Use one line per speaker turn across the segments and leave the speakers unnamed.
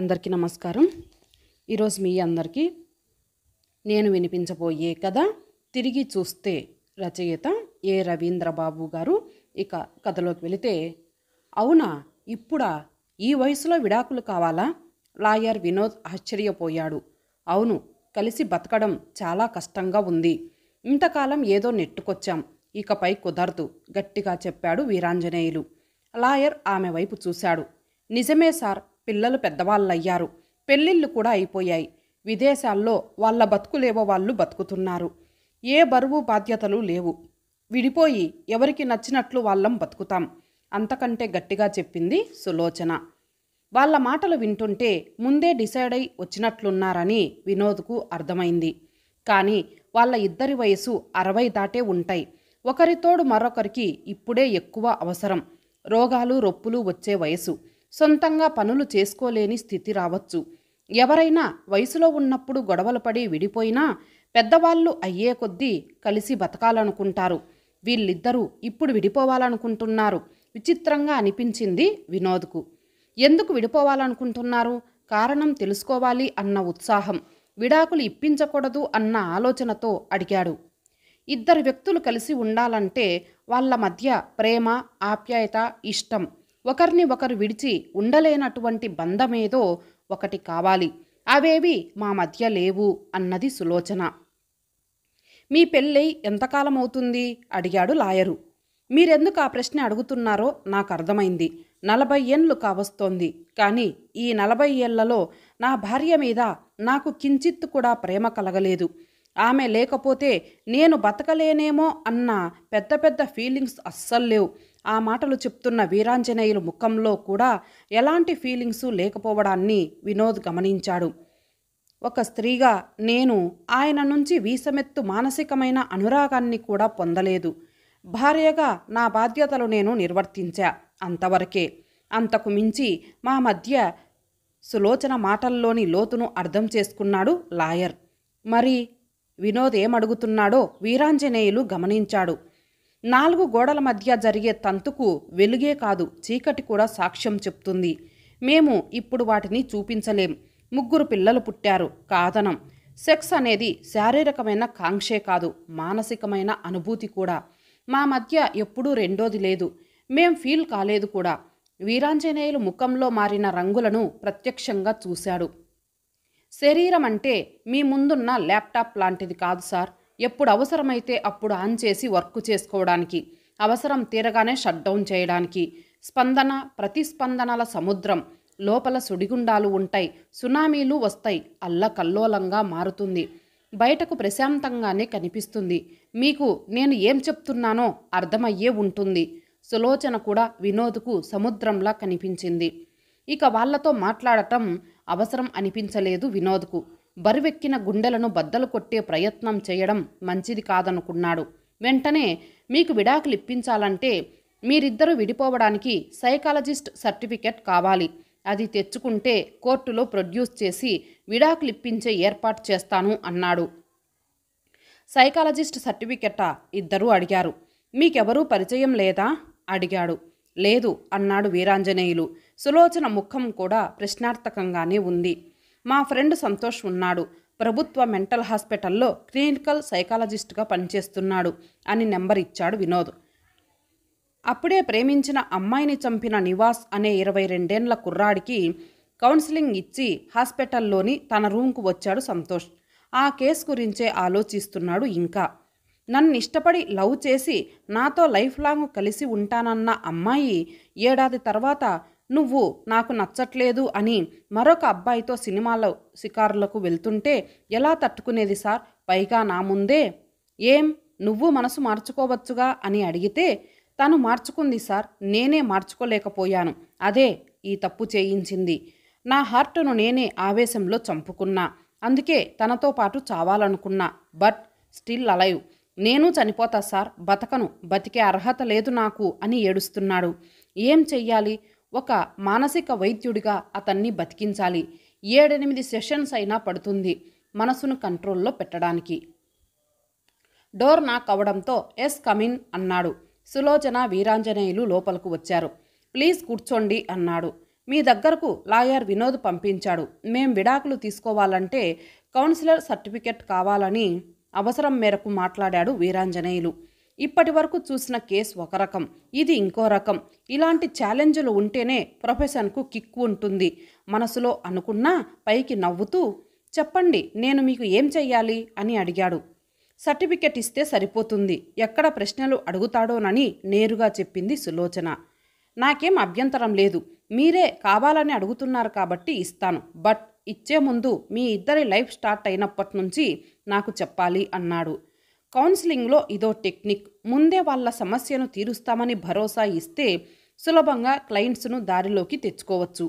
అందరికీ నమస్కారం ఈరోజు మీ అందరికీ నేను వినిపించబోయే కథ తిరిగి చూస్తే రచయిత ఏ రవీంద్రబాబు గారు ఇక కథలోకి వెళితే అవునా ఇప్పుడా ఈ వయసులో విడాకులు కావాలా లాయర్ వినోద్ ఆశ్చర్యపోయాడు అవును కలిసి బతకడం చాలా కష్టంగా ఉంది ఇంతకాలం ఏదో నెట్టుకొచ్చాం ఇకపై కుదరదు గట్టిగా చెప్పాడు వీరాంజనేయులు లాయర్ ఆమె వైపు చూశాడు నిజమే సార్ పిల్లలు పెద్దవాళ్ళు అయ్యారు పెళ్ళిళ్ళు కూడా అయిపోయాయి విదేశాల్లో వాళ్ళ బతుకులేవో వాళ్ళు బతుకుతున్నారు ఏ బరువు బాధ్యతలు లేవు విడిపోయి ఎవరికి నచ్చినట్లు వాళ్ళం బతుకుతాం అంతకంటే గట్టిగా చెప్పింది సులోచన వాళ్ళ మాటలు వింటుంటే ముందే డిసైడ్ అయి వచ్చినట్లున్నారని వినోద్కు అర్థమైంది కానీ వాళ్ళ ఇద్దరి వయసు అరవై దాటే ఉంటాయి ఒకరితోడు మరొకరికి ఇప్పుడే ఎక్కువ అవసరం రోగాలు రొప్పులు వచ్చే వయసు సొంతంగా పనులు చేసుకోలేని స్థితి రావచ్చు ఎవరైనా వయసులో ఉన్నప్పుడు గొడవలు పడి విడిపోయినా పెద్దవాళ్ళు అయ్యే కొద్దీ కలిసి బతకాలనుకుంటారు వీళ్ళిద్దరూ ఇప్పుడు విడిపోవాలనుకుంటున్నారు విచిత్రంగా అనిపించింది వినోద్కు ఎందుకు విడిపోవాలనుకుంటున్నారు కారణం తెలుసుకోవాలి అన్న ఉత్సాహం విడాకులు ఇప్పించకూడదు అన్న ఆలోచనతో అడిగాడు ఇద్దరు వ్యక్తులు కలిసి ఉండాలంటే వాళ్ళ మధ్య ప్రేమ ఆప్యాయత ఇష్టం ఒకరిని ఒకరు విడిచి ఉండలేనటువంటి బంధమేదో ఒకటి కావాలి అవేవి మా మధ్య లేవు అన్నది సులోచన మీ పెళ్ళై ఎంతకాలం అవుతుంది అడిగాడు లాయరు మీరెందుకు ఆ ప్రశ్న అడుగుతున్నారో నాకు అర్థమైంది నలభై ఏండ్లు కావస్తోంది కానీ ఈ నలభై ఏళ్లలో నా భార్య మీద నాకు కించిత్తు కూడా ప్రేమ కలగలేదు ఆమె లేకపోతే నేను బతకలేనేమో అన్న పెద్ద పెద్ద ఫీలింగ్స్ అస్సలు లేవు ఆ మాటలు చెప్తున్న వీరాంజనేయులు ముఖంలో కూడా ఎలాంటి ఫీలింగ్స్ లేకపోవడాన్ని వినోద్ గమనించాడు ఒక స్త్రీగా నేను ఆయన నుంచి వీసమెత్తు మానసికమైన అనురాగాన్ని కూడా పొందలేదు భార్యగా నా బాధ్యతలు నేను నిర్వర్తించా అంతవరకే అంతకు మించి మా మధ్య సులోచన మాటల్లోని లోతును అర్థం చేసుకున్నాడు లాయర్ మరి వినోద్ ఏమడుగుతున్నాడో వీరాంజనేయులు గమనించాడు నాలుగు గోడల మధ్య జరిగే తంతుకు వెలుగే కాదు చీకటి కూడా సాక్ష్యం చెప్తుంది మేము ఇప్పుడు వాటిని చూపించలేం ముగ్గురు పిల్లలు పుట్టారు కాదనం సెక్స్ అనేది శారీరకమైన కాంక్షే కాదు మానసికమైన అనుభూతి కూడా మా మధ్య ఎప్పుడూ రెండోది లేదు మేం ఫీల్ కాలేదు కూడా వీరాంజనేయులు ముఖంలో మారిన రంగులను ప్రత్యక్షంగా చూశాడు శరీరం అంటే మీ ముందున్న ల్యాప్టాప్ లాంటిది కాదు సార్ ఎప్పుడు అవసరమైతే అప్పుడు ఆన్ చేసి వర్క్ చేసుకోవడానికి అవసరం తీరగానే షట్డౌన్ చేయడానికి స్పందన ప్రతిస్పందనల సముద్రం లోపల సుడిగుండాలు ఉంటాయి సునామీలు వస్తాయి అల్లకల్లోలంగా మారుతుంది బయటకు ప్రశాంతంగానే కనిపిస్తుంది మీకు నేను ఏం చెప్తున్నానో అర్థమయ్యే ఉంటుంది సులోచన కూడా వినోద్కు సముద్రంలా కనిపించింది ఇక వాళ్లతో మాట్లాడటం అవసరం అనిపించలేదు వినోద్కు బరువెక్కిన గుండెలను బద్దలు కొట్టే ప్రయత్నం చేయడం మంచిది కాదనుకున్నాడు వెంటనే మీకు విడాకులు ఇప్పించాలంటే మీరిద్దరూ విడిపోవడానికి సైకాలజిస్ట్ సర్టిఫికెట్ కావాలి అది తెచ్చుకుంటే కోర్టులో ప్రొడ్యూస్ చేసి విడాకులు ఇప్పించే ఏర్పాటు చేస్తాను అన్నాడు సైకాలజిస్ట్ సర్టిఫికెటా ఇద్దరూ అడిగారు మీకెవరూ పరిచయం లేదా అడిగాడు లేదు అన్నాడు వీరాంజనేయులు సులోచన ముఖం కూడా ప్రశ్నార్థకంగానే ఉంది మా ఫ్రెండ్ సంతోష్ ఉన్నాడు ప్రభుత్వ మెంటల్ హాస్పిటల్లో క్లినికల్ సైకాలజిస్ట్గా పనిచేస్తున్నాడు అని నెంబర్ ఇచ్చాడు వినోద్ అప్పుడే ప్రేమించిన అమ్మాయిని చంపిన నివాస్ అనే ఇరవై రెండేండ్ల కుర్రాడికి కౌన్సిలింగ్ ఇచ్చి హాస్పిటల్లోని తన రూమ్కు వచ్చాడు సంతోష్ ఆ కేసు గురించే ఆలోచిస్తున్నాడు ఇంకా నన్ను ఇష్టపడి లవ్ చేసి నాతో లైఫ్ లాంగ్ కలిసి ఉంటానన్న అమ్మాయి ఏడాది తర్వాత నువ్వు నాకు నచ్చట్లేదు అని మరొక అబ్బాయితో సినిమాలో షికారులకు వెళ్తుంటే ఎలా తట్టుకునేది సార్ పైగా నా ముందే ఏం నువ్వు మనసు మార్చుకోవచ్చుగా అని అడిగితే తను మార్చుకుంది సార్ నేనే మార్చుకోలేకపోయాను అదే ఈ తప్పు చేయించింది నా హార్ట్ను నేనే ఆవేశంలో చంపుకున్నా అందుకే తనతో పాటు చావాలనుకున్నా బట్ స్టిల్ అలైవ్ నేను చనిపోతా సార్ బతకను బతికే అర్హత లేదు నాకు అని ఏడుస్తున్నాడు ఏం చెయ్యాలి ఒక మానసిక వైద్యుడిగా అతన్ని బతికించాలి ఏడెనిమిది సెషన్స్ అయినా పడుతుంది మనసును కంట్రోల్లో పెట్టడానికి డోర్ నాక్ అవడంతో ఎస్ కమిన్ అన్నాడు సులోచన వీరాంజనేయులు లోపలకు వచ్చారు ప్లీజ్ కూర్చోండి అన్నాడు మీ దగ్గరకు లాయర్ వినోద్ పంపించాడు మేం విడాకులు తీసుకోవాలంటే కౌన్సిలర్ సర్టిఫికెట్ కావాలని అవసరం మేరకు మాట్లాడాడు వీరాంజనేయులు ఇప్పటి వరకు చూసిన కేసు ఒక రకం ఇది ఇంకో రకం ఇలాంటి ఛాలెంజ్లు ఉంటేనే ప్రొఫెషన్కు కిక్ ఉంటుంది మనసులో అనుకున్నా పైకి నవ్వుతూ చెప్పండి నేను మీకు ఏం చెయ్యాలి అని అడిగాడు సర్టిఫికెట్ ఇస్తే సరిపోతుంది ఎక్కడ ప్రశ్నలు అడుగుతాడోనని నేరుగా చెప్పింది సులోచన నాకేం అభ్యంతరం లేదు మీరే కావాలని అడుగుతున్నారు కాబట్టి ఇస్తాను బట్ ఇచ్చే ముందు మీ ఇద్దరి లైఫ్ స్టార్ట్ అయినప్పటి నుంచి నాకు చెప్పాలి అన్నాడు కౌన్సిలింగ్లో ఇదో టెక్నిక్ ముందే వాళ్ళ సమస్యను తీరుస్తామని భరోసా ఇస్తే సులభంగా క్లయింట్స్ను దారిలోకి తెచ్చుకోవచ్చు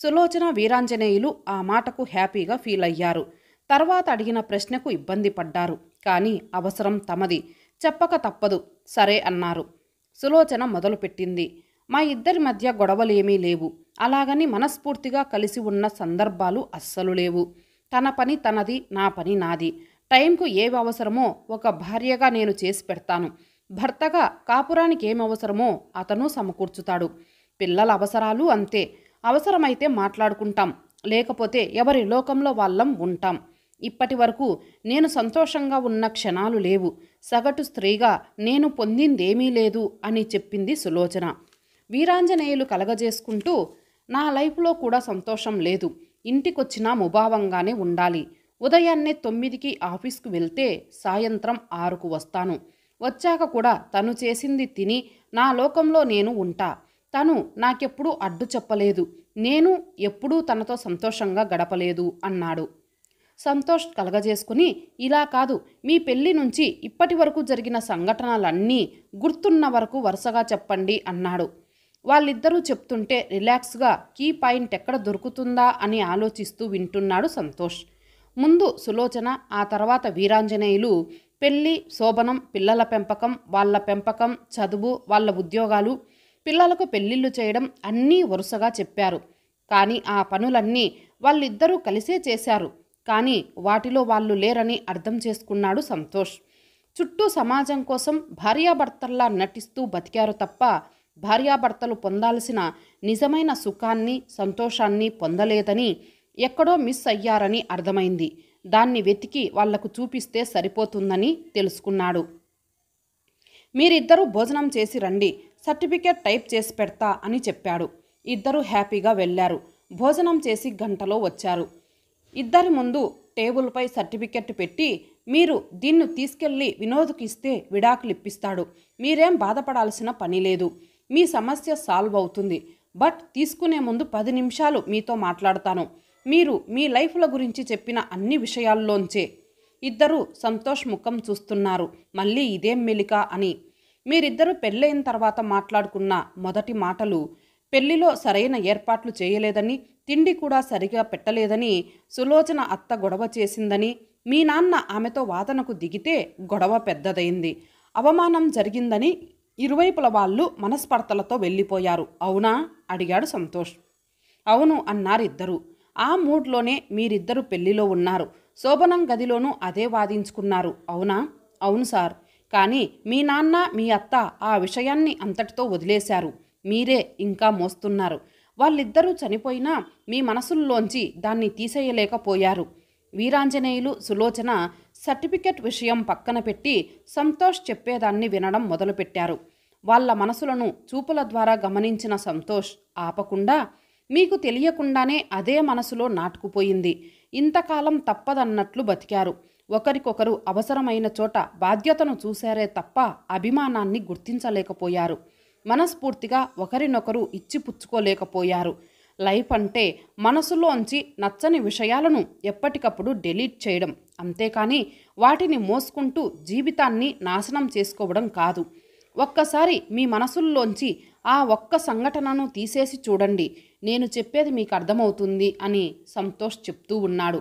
సులోచన వీరాంజనేయులు ఆ మాటకు హ్యాపీగా ఫీల్ అయ్యారు తర్వాత అడిగిన ప్రశ్నకు ఇబ్బంది పడ్డారు కానీ అవసరం తమది చెప్పక తప్పదు సరే అన్నారు సులోచన మొదలుపెట్టింది మా ఇద్దరి మధ్య గొడవలేమీ లేవు అలాగని మనస్ఫూర్తిగా కలిసి ఉన్న సందర్భాలు అస్సలు లేవు తన పని తనది నా పని నాది టైంకు ఏవి అవసరమో ఒక భార్యగా నేను చేసి పెడతాను భర్తగా కాపురానికి ఏమి అవసరమో అతను సమకూర్చుతాడు పిల్లల అవసరాలు అంతే అవసరమైతే మాట్లాడుకుంటాం లేకపోతే ఎవరి లోకంలో వాళ్ళం ఉంటాం ఇప్పటి వరకు నేను సంతోషంగా ఉన్న క్షణాలు లేవు సగటు స్త్రీగా నేను పొందిందేమీ లేదు అని చెప్పింది సులోచన వీరాంజనేయులు కలగజేసుకుంటూ నా లైఫ్లో కూడా సంతోషం లేదు ఇంటికొచ్చినా ముభావంగానే ఉండాలి ఉదయాన్నే తొమ్మిదికి ఆఫీస్కు వెళ్తే సాయంత్రం ఆరుకు వస్తాను వచ్చాక కూడా తను చేసింది తిని నా లోకంలో నేను ఉంటా తను నాకెప్పుడూ అడ్డు చెప్పలేదు నేను ఎప్పుడూ తనతో సంతోషంగా గడపలేదు అన్నాడు సంతోష్ కలగజేసుకుని ఇలా కాదు మీ పెళ్లి నుంచి ఇప్పటి వరకు జరిగిన సంఘటనలన్నీ గుర్తున్న వరకు వరుసగా చెప్పండి అన్నాడు వాళ్ళిద్దరూ చెప్తుంటే రిలాక్స్గా కీ పాయింట్ ఎక్కడ దొరుకుతుందా అని ఆలోచిస్తూ వింటున్నాడు సంతోష్ ముందు సులోచన ఆ తర్వాత వీరాంజనేయులు పెళ్ళి శోభనం పిల్లల పెంపకం వాళ్ళ పెంపకం చదువు వాళ్ళ ఉద్యోగాలు పిల్లలకు పెళ్ళిళ్ళు చేయడం అన్నీ వరుసగా చెప్పారు కానీ ఆ పనులన్నీ వాళ్ళిద్దరూ కలిసే చేశారు కానీ వాటిలో వాళ్ళు లేరని అర్థం చేసుకున్నాడు సంతోష్ చుట్టూ సమాజం కోసం భార్యాభర్తల్లా నటిస్తూ బతికారు తప్ప భార్యాభర్తలు పొందాల్సిన నిజమైన సుఖాన్ని సంతోషాన్ని పొందలేదని ఎక్కడో మిస్ అయ్యారని అర్థమైంది దాన్ని వెతికి వాళ్లకు చూపిస్తే సరిపోతుందని తెలుసుకున్నాడు మీరిద్దరూ భోజనం చేసి రండి సర్టిఫికేట్ టైప్ చేసి పెడతా అని చెప్పాడు ఇద్దరూ హ్యాపీగా వెళ్ళారు భోజనం చేసి గంటలో వచ్చారు ఇద్దరి ముందు టేబుల్పై సర్టిఫికెట్ పెట్టి మీరు దీన్ని తీసుకెళ్ళి వినోద్కి ఇస్తే విడాకులు ఇప్పిస్తాడు మీరేం బాధపడాల్సిన పని లేదు మీ సమస్య సాల్వ్ అవుతుంది బట్ తీసుకునే ముందు పది నిమిషాలు మీతో మాట్లాడతాను మీరు మీ లైఫ్ల గురించి చెప్పిన అన్ని విషయాల్లోంచే ఇద్దరూ సంతోష్ ముఖం చూస్తున్నారు మళ్ళీ ఇదేం మెలిక అని మీరిద్దరూ పెళ్ళైన తర్వాత మాట్లాడుకున్న మొదటి మాటలు పెళ్లిలో సరైన ఏర్పాట్లు చేయలేదని తిండి కూడా సరిగా పెట్టలేదని సులోచన అత్త గొడవ చేసిందని మీ నాన్న ఆమెతో వాదనకు దిగితే గొడవ పెద్దదైంది అవమానం జరిగిందని ఇరువైపుల వాళ్ళు మనస్పర్తలతో వెళ్ళిపోయారు అవునా అడిగాడు సంతోష్ అవును ఇద్దరు ఆ మూడ్లోనే మీరిద్దరు పెళ్లిలో ఉన్నారు శోభనం గదిలోనూ అదే వాదించుకున్నారు అవునా అవును సార్ కానీ మీ నాన్న మీ అత్త ఆ విషయాన్ని అంతటితో వదిలేశారు మీరే ఇంకా మోస్తున్నారు వాళ్ళిద్దరూ చనిపోయినా మీ మనసుల్లోంచి దాన్ని తీసేయలేకపోయారు వీరాంజనేయులు సులోచన సర్టిఫికెట్ విషయం పక్కన పెట్టి సంతోష్ చెప్పేదాన్ని వినడం మొదలుపెట్టారు వాళ్ళ మనసులను చూపుల ద్వారా గమనించిన సంతోష్ ఆపకుండా మీకు తెలియకుండానే అదే మనసులో నాటుకుపోయింది ఇంతకాలం తప్పదన్నట్లు బతికారు ఒకరికొకరు అవసరమైన చోట బాధ్యతను చూశారే తప్ప అభిమానాన్ని గుర్తించలేకపోయారు మనస్ఫూర్తిగా ఒకరినొకరు ఇచ్చిపుచ్చుకోలేకపోయారు లైఫ్ అంటే మనసులోంచి నచ్చని విషయాలను ఎప్పటికప్పుడు డెలీట్ చేయడం అంతేకాని వాటిని మోసుకుంటూ జీవితాన్ని నాశనం చేసుకోవడం కాదు ఒక్కసారి మీ మనసుల్లోంచి ఆ ఒక్క సంఘటనను తీసేసి చూడండి నేను చెప్పేది మీకు అర్థమవుతుంది అని సంతోష్ చెప్తూ ఉన్నాడు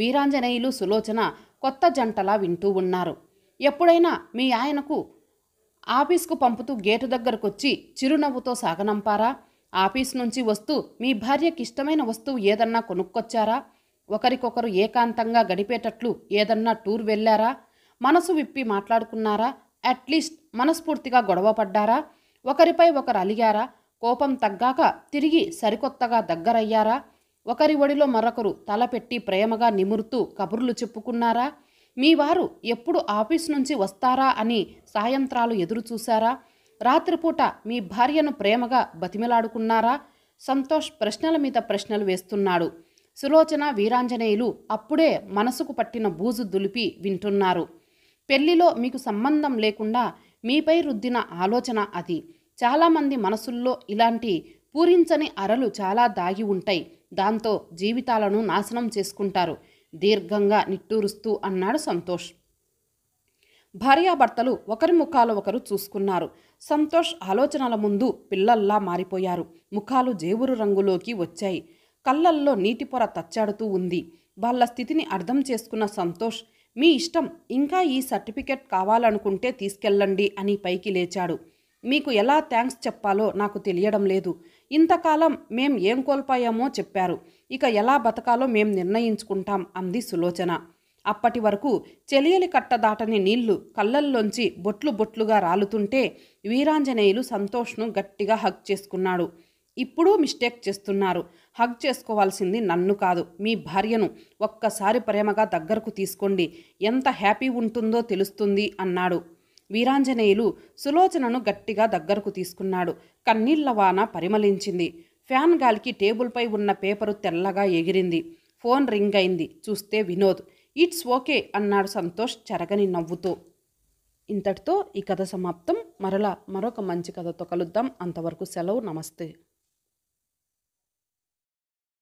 వీరాంజనేయులు సులోచన కొత్త జంటలా వింటూ ఉన్నారు ఎప్పుడైనా మీ ఆయనకు ఆఫీస్కు పంపుతూ గేటు దగ్గరకొచ్చి చిరునవ్వుతో సాగనంపారా ఆఫీస్ నుంచి వస్తూ మీ భార్యకి ఇష్టమైన వస్తువు ఏదన్నా కొనుక్కొచ్చారా ఒకరికొకరు ఏకాంతంగా గడిపేటట్లు ఏదన్నా టూర్ వెళ్ళారా మనసు విప్పి మాట్లాడుకున్నారా అట్లీస్ట్ మనస్ఫూర్తిగా గొడవ పడ్డారా ఒకరిపై ఒకరు అలిగారా కోపం తగ్గాక తిరిగి సరికొత్తగా దగ్గరయ్యారా ఒకరి ఒడిలో మరొకరు తలపెట్టి ప్రేమగా నిమురుతూ కబుర్లు చెప్పుకున్నారా మీ వారు ఎప్పుడు ఆఫీస్ నుంచి వస్తారా అని సాయంత్రాలు ఎదురుచూశారా రాత్రిపూట మీ భార్యను ప్రేమగా బతిమిలాడుకున్నారా సంతోష్ ప్రశ్నల మీద ప్రశ్నలు వేస్తున్నాడు సులోచన వీరాంజనేయులు అప్పుడే మనసుకు పట్టిన బూజు దులిపి వింటున్నారు పెళ్లిలో మీకు సంబంధం లేకుండా మీపై రుద్దిన ఆలోచన అది చాలామంది మనసుల్లో ఇలాంటి పూరించని అరలు చాలా దాగి ఉంటాయి దాంతో జీవితాలను నాశనం చేసుకుంటారు దీర్ఘంగా నిట్టూరుస్తూ అన్నాడు సంతోష్ భార్యాభర్తలు ఒకరి ముఖాలు ఒకరు చూసుకున్నారు సంతోష్ ఆలోచనల ముందు పిల్లల్లా మారిపోయారు ముఖాలు జేవురు రంగులోకి వచ్చాయి కళ్ళల్లో నీటి పొర తచ్చాడుతూ ఉంది వాళ్ళ స్థితిని అర్థం చేసుకున్న సంతోష్ మీ ఇష్టం ఇంకా ఈ సర్టిఫికెట్ కావాలనుకుంటే తీసుకెళ్ళండి అని పైకి లేచాడు మీకు ఎలా థ్యాంక్స్ చెప్పాలో నాకు తెలియడం లేదు ఇంతకాలం మేం ఏం కోల్పోయామో చెప్పారు ఇక ఎలా బతకాలో మేం నిర్ణయించుకుంటాం అంది సులోచన అప్పటి వరకు చెలియలి కట్టదాటని నీళ్లు కళ్ళల్లోంచి బొట్లు బొట్లుగా రాలుతుంటే వీరాంజనేయులు సంతోష్ను గట్టిగా హగ్ చేసుకున్నాడు ఇప్పుడు మిస్టేక్ చేస్తున్నారు హగ్ చేసుకోవాల్సింది నన్ను కాదు మీ భార్యను ఒక్కసారి ప్రేమగా దగ్గరకు తీసుకోండి ఎంత హ్యాపీ ఉంటుందో తెలుస్తుంది అన్నాడు వీరాంజనేయులు సులోచనను గట్టిగా దగ్గరకు తీసుకున్నాడు కన్నీళ్ల వాన పరిమళించింది ఫ్యాన్ గాలికి టేబుల్పై ఉన్న పేపరు తెల్లగా ఎగిరింది ఫోన్ రింగ్ అయింది చూస్తే వినోద్ ఇట్స్ ఓకే అన్నాడు సంతోష్ చెరగని నవ్వుతూ ఇంతటితో ఈ కథ సమాప్తం మరలా మరొక మంచి కథతో కలుద్దాం అంతవరకు సెలవు నమస్తే